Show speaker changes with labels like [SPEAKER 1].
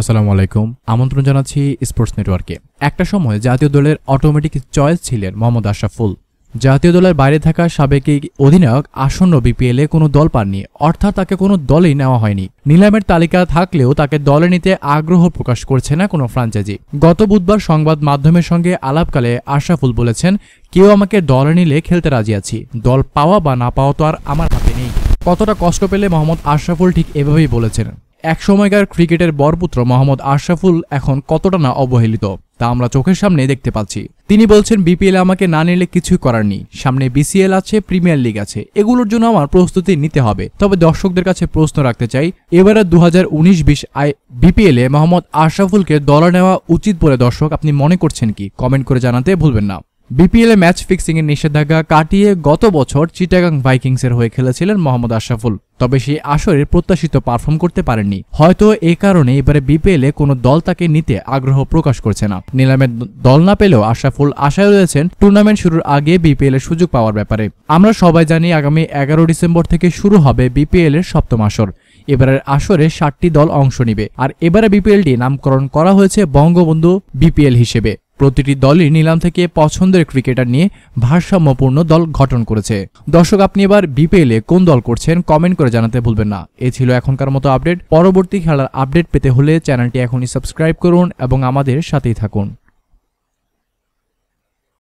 [SPEAKER 1] আসসালামু আলাইকুম আমন্ত্রণ জানাচ্ছি স্পোর্টস নেটওয়ার্কে একটা সময় জাতীয় দলের অটোমেটিক চয়েস ছিলেন মোহাম্মদ আশরাফুল জাতীয় দলের বাইরে থাকা সাবেক অধিনায়ক আসন্ন এ কোনো দল পাননি অর্থাৎ তাকে কোনো দলেই নেওয়া হয়নি নিলামের তালিকা থাকলেও তাকে দলে নিতে আগ্রহ প্রকাশ করছে না কোনো ফ্রাঞ্চাইজি গত বুধবার সংবাদ মাধ্যমের সঙ্গে আলাপকালে আশরাফুল বলেছেন কেউ আমাকে দলে নিলে খেলতে রাজি আছি দল পাওয়া বা না পাওয়া তো আর আমার হাতে নেই কতটা কষ্ট পেলে মোহাম্মদ আশরাফুল ঠিক এভাবেই বলেছেন একসময়কার ক্রিকেটের বরপুত্র মোহাম্মদ আশরাফুল এখন কতটা না অবহেলিত তা আমরা চোখের সামনে দেখতে পাচ্ছি তিনি বলছেন বিপিএল আমাকে না নিলে কিছুই করার নেই সামনে বিসিএল আছে প্রিমিয়ার লিগ আছে এগুলোর জন্য আমার প্রস্তুতি নিতে হবে তবে দর্শকদের কাছে প্রশ্ন রাখতে চাই এবারে দু হাজার উনিশ বিশ আয় বিপিএল এ মোহাম্মদ আশরাফুলকে দলে নেওয়া উচিত বলে দর্শক আপনি মনে করছেন কি কমেন্ট করে জানাতে ভুলবেন না বিপিএলে ম্যাচ ফিক্সিংয়ের নিষেধাজ্ঞা কাটিয়ে গত বছর চিটাগাং এর হয়ে খেলেছিলেন মোহাম্মদ আশরাফুল তবে সেই আসরে প্রত্যাশিত পারফর্ম করতে পারেননি হয়তো এ কারণে এবারে বিপিএলে কোনো দল তাকে নিতে আগ্রহ প্রকাশ করছে না নিলামের দল না পেলেও আশরাফুল আশায় রয়েছেন টুর্নামেন্ট শুরুর আগে বিপিএলের সুযোগ পাওয়ার ব্যাপারে আমরা সবাই জানি আগামী এগারো ডিসেম্বর থেকে শুরু হবে বিপিএলের সপ্তম আসর এবারের আসরে ষাটটি দল অংশ নিবে আর এবারে বিপিএলটি নামকরণ করা হয়েছে বঙ্গবন্ধু বিপিএল হিসেবে প্রতিটি দলই নিলাম থেকে পছন্দের ক্রিকেটার নিয়ে ভারসাম্যপূর্ণ দল গঠন করেছে দর্শক আপনি এবার বিপিএলে কোন দল করছেন কমেন্ট করে জানাতে ভুলবেন না এ ছিল এখনকার মতো আপডেট পরবর্তী খেলার আপডেট পেতে হলে চ্যানেলটি এখনই সাবস্ক্রাইব করুন এবং আমাদের সাথেই থাকুন